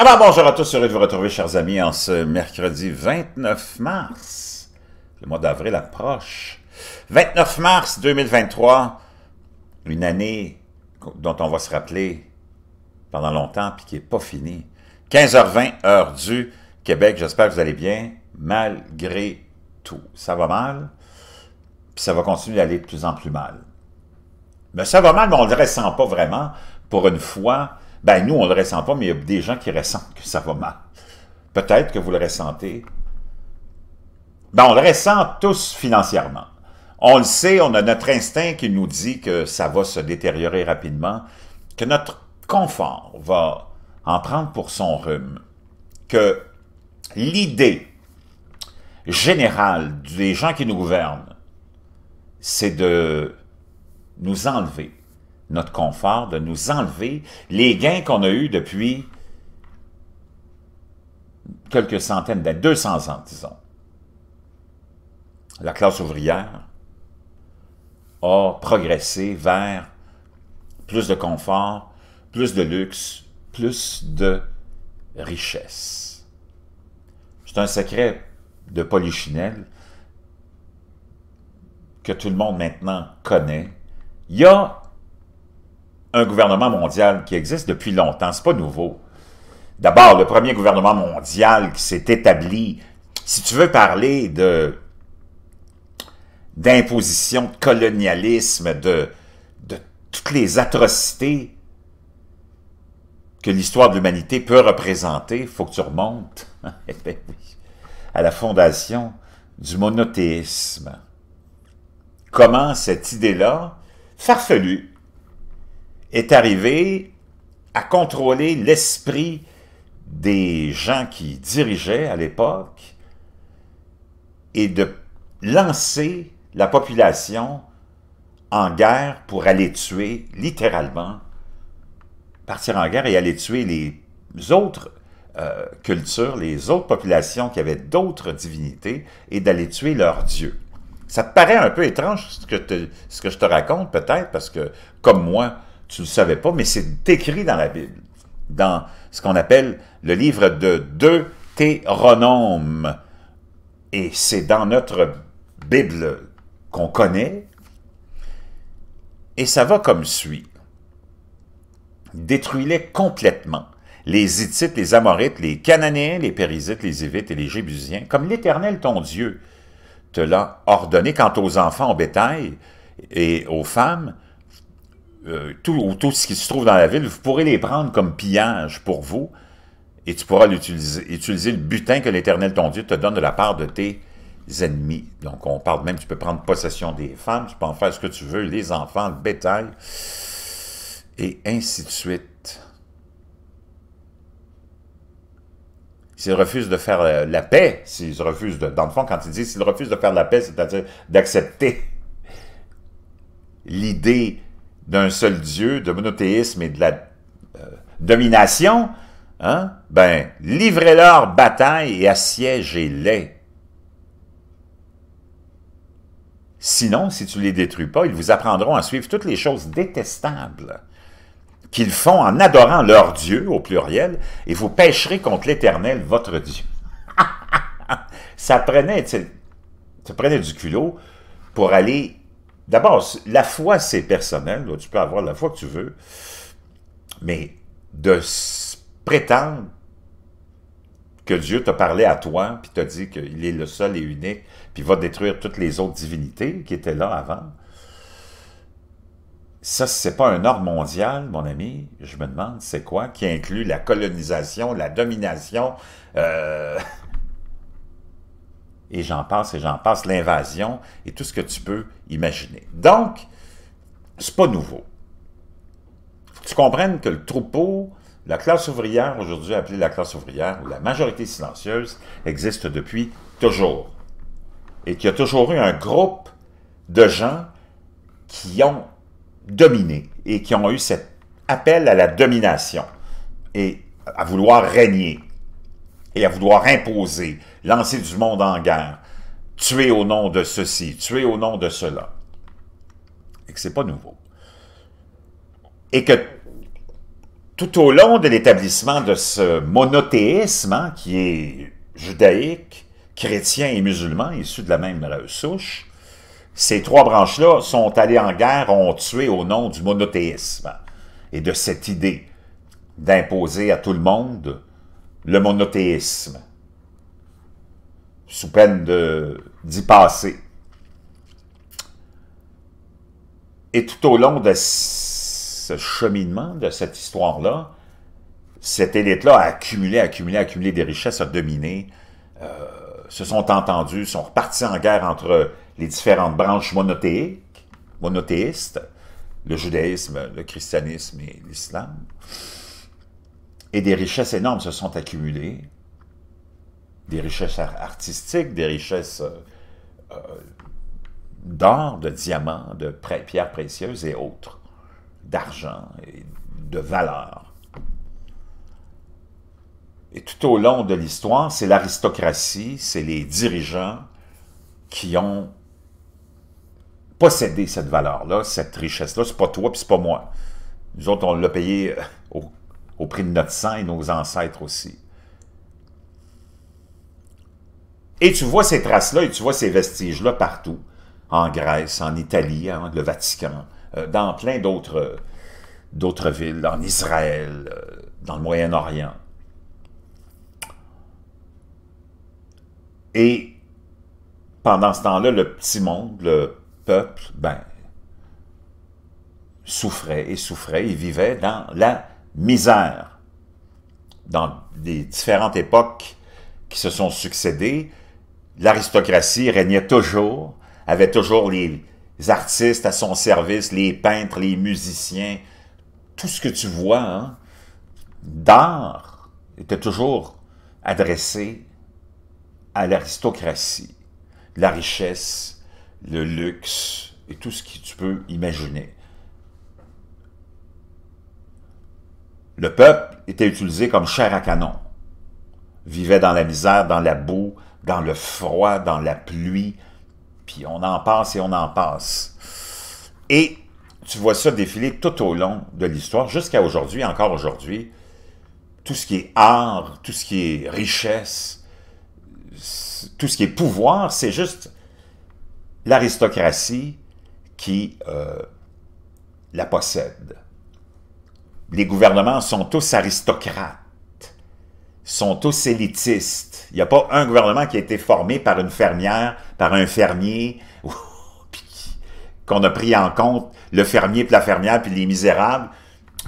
Alors bonjour à tous, heureux de vous retrouver chers amis en ce mercredi 29 mars. Le mois d'avril approche. 29 mars 2023, une année dont on va se rappeler pendant longtemps puis qui n'est pas finie. 15h20, heure du Québec, j'espère que vous allez bien, malgré tout. Ça va mal, puis ça va continuer d'aller de plus en plus mal. Mais ben, ça va mal, mais on ne le ressent pas vraiment pour une fois ben nous, on ne le ressent pas, mais il y a des gens qui ressentent que ça va mal. Peut-être que vous le ressentez. Ben on le ressent tous financièrement. On le sait, on a notre instinct qui nous dit que ça va se détériorer rapidement, que notre confort va en prendre pour son rhume, que l'idée générale des gens qui nous gouvernent, c'est de nous enlever notre confort, de nous enlever les gains qu'on a eus depuis quelques centaines d'années, 200 ans, disons. La classe ouvrière a progressé vers plus de confort, plus de luxe, plus de richesse. C'est un secret de Polichinelle que tout le monde maintenant connaît. Il y a un gouvernement mondial qui existe depuis longtemps. C'est pas nouveau. D'abord, le premier gouvernement mondial qui s'est établi, si tu veux parler d'imposition, de colonialisme, de, de toutes les atrocités que l'histoire de l'humanité peut représenter, il faut que tu remontes hein? eh ben à la fondation du monothéisme. Comment cette idée-là, farfelue, est arrivé à contrôler l'esprit des gens qui dirigeaient à l'époque et de lancer la population en guerre pour aller tuer, littéralement, partir en guerre et aller tuer les autres euh, cultures, les autres populations qui avaient d'autres divinités et d'aller tuer leurs dieux. Ça te paraît un peu étrange que, ce que je te raconte peut-être parce que, comme moi, tu ne le savais pas, mais c'est écrit dans la Bible, dans ce qu'on appelle le livre de Deutéronome. Et c'est dans notre Bible qu'on connaît, et ça va comme suit. Détruis-les complètement, les Hittites, les Amorites, les Cananéens, les Périsites, les Évites et les Jébusiens, comme l'Éternel ton Dieu te l'a ordonné quant aux enfants, au bétail et aux femmes, euh, tout, ou tout ce qui se trouve dans la ville, vous pourrez les prendre comme pillage pour vous, et tu pourras utiliser, utiliser le butin que l'Éternel, ton Dieu, te donne de la part de tes ennemis. Donc, on parle même, tu peux prendre possession des femmes, tu peux en faire ce que tu veux, les enfants, le bétail, et ainsi de suite. S'ils refusent de faire la paix, s'ils refusent de, dans le fond, quand ils disent s'ils refusent de faire la paix, c'est-à-dire d'accepter l'idée d'un seul Dieu, de monothéisme et de la euh, domination, hein, ben, livrez-leur bataille et assiégez-les. Sinon, si tu ne les détruis pas, ils vous apprendront à suivre toutes les choses détestables qu'ils font en adorant leur Dieu, au pluriel, et vous pécherez contre l'Éternel, votre Dieu. ça prenait, ça prenait du culot pour aller D'abord, la foi, c'est personnel. tu peux avoir la foi que tu veux. Mais de prétendre que Dieu t'a parlé à toi, puis t'a dit qu'il est le seul et unique, puis va détruire toutes les autres divinités qui étaient là avant, ça, c'est pas un ordre mondial, mon ami. Je me demande, c'est quoi qui inclut la colonisation, la domination, euh, et j'en passe, et j'en passe, l'invasion, et tout ce que tu peux imaginer. Donc, c'est pas nouveau. tu comprennes que le troupeau, la classe ouvrière, aujourd'hui appelée la classe ouvrière, ou la majorité silencieuse, existe depuis toujours. Et qu'il y a toujours eu un groupe de gens qui ont dominé et qui ont eu cet appel à la domination et à vouloir régner à vouloir imposer, lancer du monde en guerre, tuer au nom de ceci, tuer au nom de cela, et que ce n'est pas nouveau, et que tout au long de l'établissement de ce monothéisme hein, qui est judaïque, chrétien et musulman, issu de la même souche, ces trois branches-là sont allées en guerre, ont tué au nom du monothéisme et de cette idée d'imposer à tout le monde le monothéisme, sous peine d'y passer. Et tout au long de ce cheminement, de cette histoire-là, cette élite-là a accumulé, accumulé, accumulé des richesses, a dominé, euh, se sont entendus, sont repartis en guerre entre les différentes branches monothéiques, monothéistes, le judaïsme, le christianisme et l'islam. Et des richesses énormes se sont accumulées, des richesses artistiques, des richesses euh, euh, d'or, de diamants, de pierres précieuses et autres, d'argent et de valeur. Et tout au long de l'histoire, c'est l'aristocratie, c'est les dirigeants qui ont possédé cette valeur-là, cette richesse-là. C'est pas toi, puis c'est pas moi. Nous autres, on l'a payé euh, au au prix de notre sang et nos ancêtres aussi. Et tu vois ces traces-là et tu vois ces vestiges-là partout, en Grèce, en Italie, hein, le Vatican, euh, dans plein d'autres villes, en Israël, euh, dans le Moyen-Orient. Et pendant ce temps-là, le petit monde, le peuple, ben, souffrait et souffrait et vivait dans la misère. Dans les différentes époques qui se sont succédées, l'aristocratie régnait toujours, avait toujours les artistes à son service, les peintres, les musiciens, tout ce que tu vois hein, d'art était toujours adressé à l'aristocratie, la richesse, le luxe et tout ce que tu peux imaginer. Le peuple était utilisé comme chair à canon. Vivait dans la misère, dans la boue, dans le froid, dans la pluie, puis on en passe et on en passe. Et tu vois ça défiler tout au long de l'histoire, jusqu'à aujourd'hui, encore aujourd'hui. Tout ce qui est art, tout ce qui est richesse, tout ce qui est pouvoir, c'est juste l'aristocratie qui euh, la possède les gouvernements sont tous aristocrates, sont tous élitistes. Il n'y a pas un gouvernement qui a été formé par une fermière, par un fermier, qu'on a pris en compte le fermier puis la fermière puis les misérables,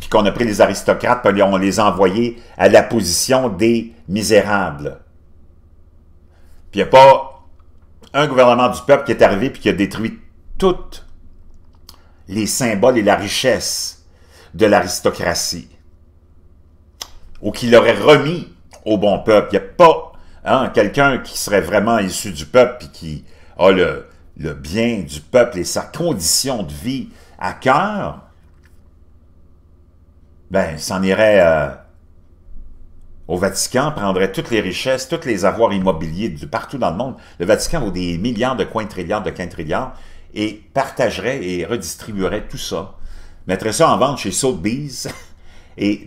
puis qu'on a pris les aristocrates puis on les a envoyés à la position des misérables. Puis il n'y a pas un gouvernement du peuple qui est arrivé puis qui a détruit toutes les symboles et la richesse de l'aristocratie, ou qu'il l'aurait remis au bon peuple. Il n'y a pas hein, quelqu'un qui serait vraiment issu du peuple et qui a le, bien du peuple et sa condition de vie à cœur, ben, s'en irait euh, au Vatican, prendrait toutes les richesses, tous les avoirs immobiliers de partout dans le monde. Le Vatican vaut des milliards de coins, de quintrilliards, et partagerait et redistribuerait tout ça mettrait ça en vente chez Sotheby's et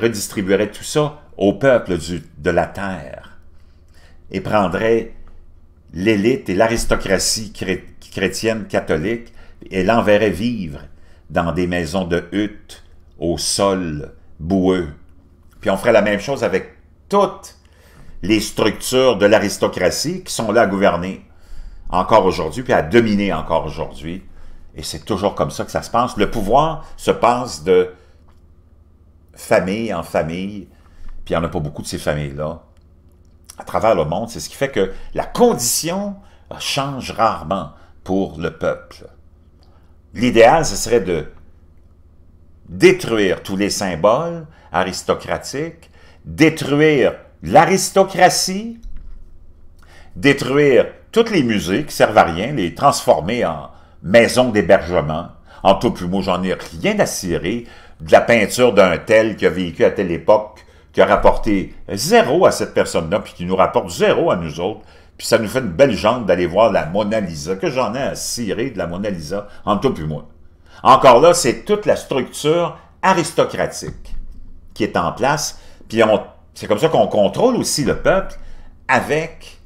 redistribuerait tout ça au peuple du, de la terre et prendrait l'élite et l'aristocratie chrétienne catholique et l'enverrait vivre dans des maisons de huttes au sol boueux. Puis on ferait la même chose avec toutes les structures de l'aristocratie qui sont là à gouverner encore aujourd'hui, puis à dominer encore aujourd'hui. Et c'est toujours comme ça que ça se passe. Le pouvoir se passe de famille en famille, puis il n'y en a pas beaucoup de ces familles-là à travers le monde. C'est ce qui fait que la condition change rarement pour le peuple. L'idéal, ce serait de détruire tous les symboles aristocratiques, détruire l'aristocratie, détruire toutes les musées qui servent à rien, les transformer en, maison d'hébergement. En tout, plus moi, j'en ai rien à cirer de la peinture d'un tel qui a vécu à telle époque, qui a rapporté zéro à cette personne-là, puis qui nous rapporte zéro à nous autres. Puis ça nous fait une belle jambe d'aller voir la Mona Lisa. Que j'en ai à cirer de la Mona Lisa, en tout, plus moi. Encore là, c'est toute la structure aristocratique qui est en place, puis c'est comme ça qu'on contrôle aussi le peuple avec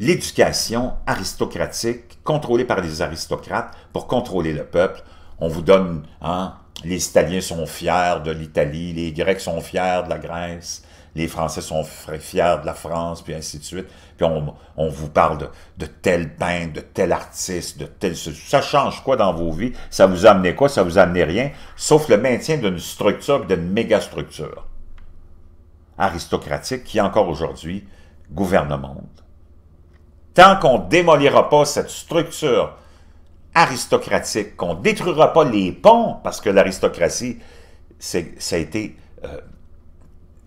l'éducation aristocratique contrôlée par les aristocrates pour contrôler le peuple. On vous donne, hein, les Italiens sont fiers de l'Italie, les Grecs sont fiers de la Grèce, les Français sont fiers de la France, puis ainsi de suite. Puis on, vous parle de, de, tel peintre, de tel artiste, de tel... Ça change quoi dans vos vies? Ça vous amenait quoi? Ça vous amenait rien, sauf le maintien d'une structure, d'une méga-structure aristocratique qui, encore aujourd'hui, gouverne le monde tant qu'on démolira pas cette structure aristocratique, qu'on détruira pas les ponts, parce que l'aristocratie, ça a été... Euh,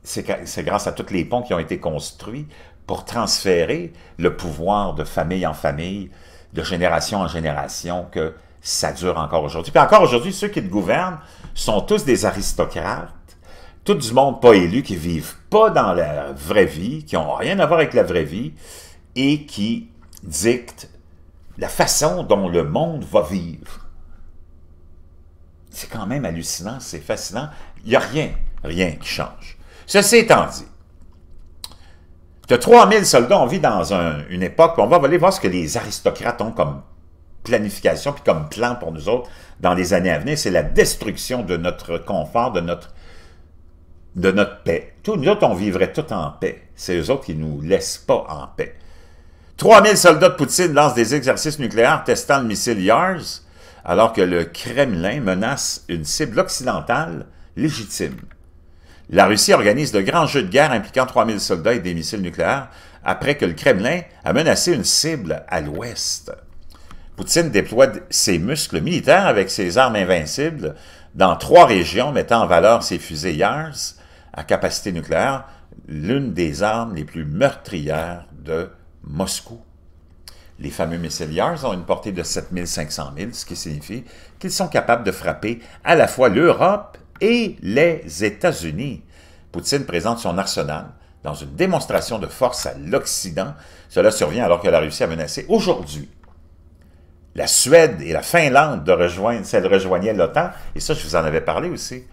c'est grâce à tous les ponts qui ont été construits pour transférer le pouvoir de famille en famille, de génération en génération, que ça dure encore aujourd'hui. Puis encore aujourd'hui, ceux qui le gouvernent sont tous des aristocrates, tout du monde pas élu, qui vivent pas dans la vraie vie, qui ont rien à voir avec la vraie vie, et qui dicte la façon dont le monde va vivre. C'est quand même hallucinant, c'est fascinant. Il n'y a rien, rien qui change. Ceci étant dit, de 3000 soldats, on vit dans une époque, on va aller voir ce que les aristocrates ont comme planification, puis comme plan pour nous autres dans les années à venir, c'est la destruction de notre confort, de notre, de notre paix. nous autres, on vivrait tout en paix. C'est eux autres qui ne nous laissent pas en paix. 3000 soldats de Poutine lancent des exercices nucléaires testant le missile Yars, alors que le Kremlin menace une cible occidentale légitime. La Russie organise de grands jeux de guerre impliquant 3000 soldats et des missiles nucléaires après que le Kremlin a menacé une cible à l'ouest. Poutine déploie ses muscles militaires avec ses armes invincibles dans trois régions mettant en valeur ses fusées Yars à capacité nucléaire, l'une des armes les plus meurtrières de Moscou. Les fameux missiles ont une portée de 7500 000, ce qui signifie qu'ils sont capables de frapper à la fois l'Europe et les États-Unis. Poutine présente son arsenal dans une démonstration de force à l'Occident. Cela survient alors que la Russie a menacé aujourd'hui la Suède et la Finlande de rejoindre, si elles rejoignaient l'OTAN. Et ça, je vous en avais parlé aussi,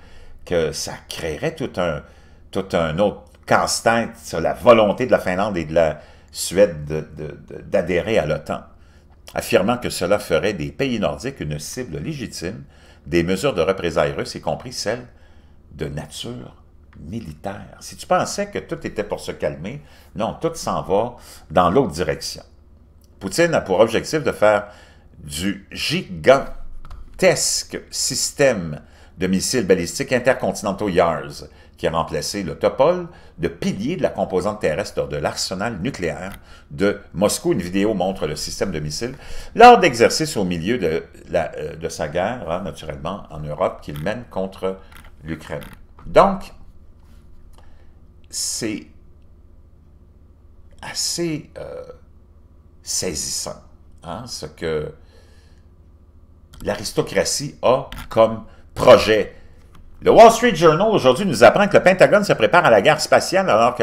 que ça créerait tout un, tout un autre constat sur la volonté de la Finlande et de la, Suède d'adhérer à l'OTAN, affirmant que cela ferait des pays nordiques une cible légitime des mesures de représailles russes, y compris celles de nature militaire. Si tu pensais que tout était pour se calmer, non, tout s'en va dans l'autre direction. Poutine a pour objectif de faire du gigantesque système de missiles balistiques intercontinentaux YARS qui a remplacé le de pilier de la composante terrestre de l'arsenal nucléaire de Moscou. Une vidéo montre le système de missiles lors d'exercices au milieu de, euh, sa guerre, hein, naturellement, en Europe, qu'il mène contre l'Ukraine. Donc, c'est assez euh, saisissant hein, ce que l'aristocratie a comme projet le Wall Street Journal aujourd'hui nous apprend que le Pentagone se prépare à la guerre spatiale alors que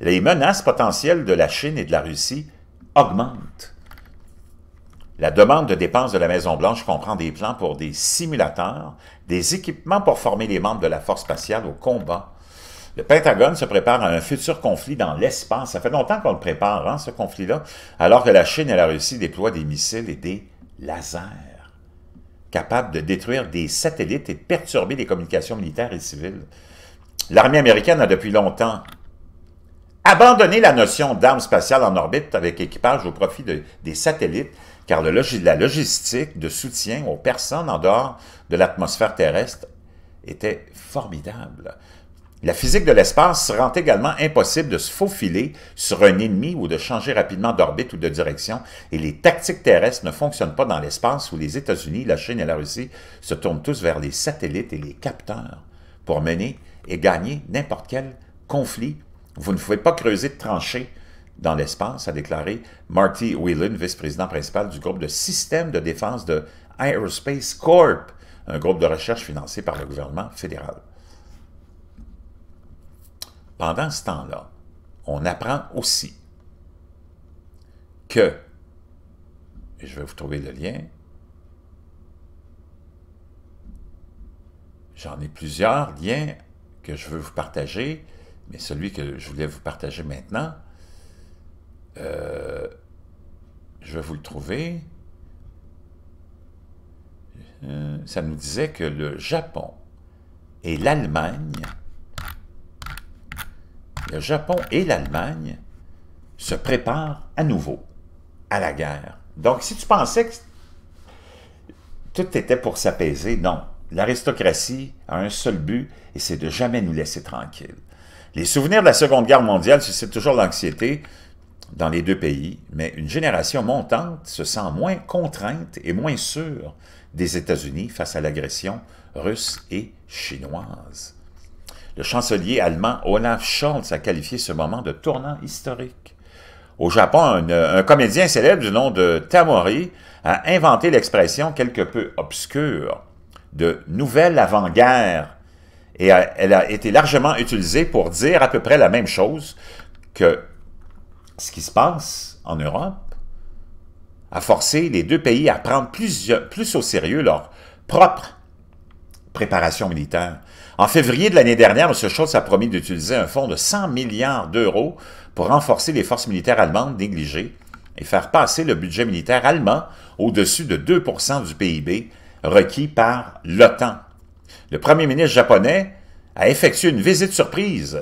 les menaces potentielles de la Chine et de la Russie augmentent. La demande de dépenses de la Maison-Blanche comprend des plans pour des simulateurs, des équipements pour former les membres de la force spatiale au combat. Le Pentagone se prépare à un futur conflit dans l'espace. Ça fait longtemps qu'on le prépare, hein, ce conflit-là, alors que la Chine et la Russie déploient des missiles et des lasers capable de détruire des satellites et de perturber les communications militaires et civiles. L'armée américaine a depuis longtemps abandonné la notion d'armes spatiales en orbite avec équipage au profit des satellites, car le la logistique de soutien aux personnes en dehors de l'atmosphère terrestre était formidable. La physique de l'espace rend également impossible de se faufiler sur un ennemi ou de changer rapidement d'orbite ou de direction, et les tactiques terrestres ne fonctionnent pas dans l'espace où les États-Unis, la Chine et la Russie se tournent tous vers les satellites et les capteurs pour mener et gagner n'importe quel conflit. Vous ne pouvez pas creuser de tranchées dans l'espace, a déclaré Marty Whelan, vice-président principal du groupe de systèmes de défense de Aerospace Corp, un groupe de recherche financé par le gouvernement fédéral pendant ce temps-là, on apprend aussi que, et je vais vous trouver le lien, j'en ai plusieurs liens que je veux vous partager, mais celui que je voulais vous partager maintenant, euh, je vais vous le trouver. Euh, ça nous disait que le Japon et l'Allemagne le Japon et l'Allemagne se préparent à nouveau à la guerre. Donc, si tu pensais que tout était pour s'apaiser, non. L'aristocratie a un seul but, et c'est de jamais nous laisser tranquilles. Les souvenirs de la Seconde Guerre mondiale suscitent toujours l'anxiété dans les deux pays, mais une génération montante se sent moins contrainte et moins sûre des États-Unis face à l'agression russe et chinoise. Le chancelier allemand Olaf Scholz a qualifié ce moment de tournant historique. Au Japon, euh, un, comédien célèbre du nom de Tamori a inventé l'expression quelque peu obscure de « nouvelle avant-guerre » et elle a été largement utilisée pour dire à peu près la même chose que ce qui se passe en Europe a forcé les deux pays à prendre plus au sérieux leur propre préparation militaire. En février de l'année dernière, M. Scholz a promis d'utiliser un fonds de 100 milliards d'euros pour renforcer les forces militaires allemandes négligées et faire passer le budget militaire allemand au-dessus de 2 du PIB requis par l'OTAN. Le premier ministre japonais a effectué une visite surprise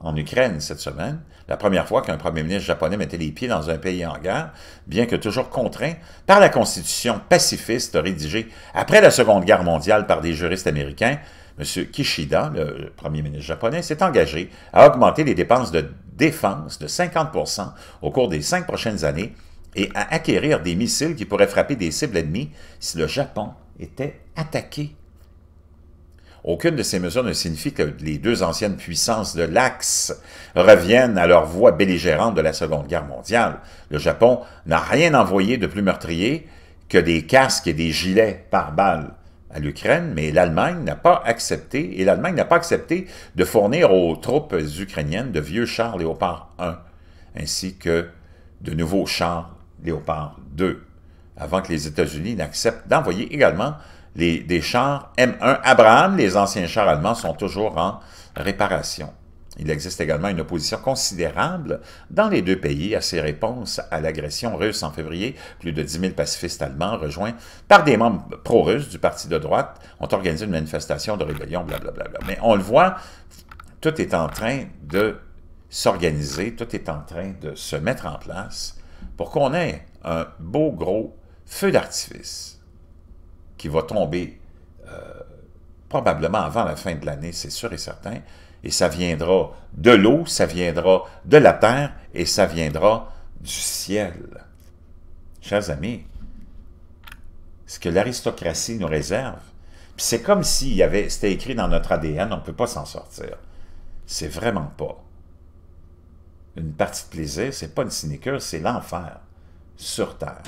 en Ukraine cette semaine, la première fois qu'un premier ministre japonais mettait les pieds dans un pays en guerre, bien que toujours contraint par la constitution pacifiste rédigée après la Seconde Guerre mondiale par des juristes américains M. Kishida, le premier ministre japonais, s'est engagé à augmenter les dépenses de défense de 50 au cours des cinq prochaines années et à acquérir des missiles qui pourraient frapper des cibles ennemies si le Japon était attaqué. Aucune de ces mesures ne signifie que les deux anciennes puissances de l'Axe reviennent à leur voie belligérante de la Seconde Guerre mondiale. Le Japon n'a rien envoyé de plus meurtrier que des casques et des gilets par balles à l'Ukraine, mais l'Allemagne n'a pas accepté, et l'Allemagne n'a pas accepté de fournir aux troupes ukrainiennes de vieux chars Léopard 1, ainsi que de nouveaux chars Léopard 2, avant que les États-Unis n'acceptent d'envoyer également les, des chars M1 Abraham. Les anciens chars allemands sont toujours en réparation. Il existe également une opposition considérable dans les deux pays à ces réponses à l'agression russe en février. Plus de 10 000 pacifistes allemands rejoints par des membres pro-russes du parti de droite ont organisé une manifestation de rébellion, blablabla. Bla bla. Mais on le voit, tout est en train de s'organiser, tout est en train de se mettre en place pour qu'on ait un beau gros feu d'artifice qui va tomber euh, probablement avant la fin de l'année, c'est sûr et certain, et ça viendra de l'eau, ça viendra de la terre, et ça viendra du ciel. Chers amis, ce que l'aristocratie nous réserve, c'est comme s'il y avait, c'était écrit dans notre ADN, on ne peut pas s'en sortir. C'est vraiment pas. Une partie de plaisir, c'est pas une sinécure, c'est l'enfer sur Terre.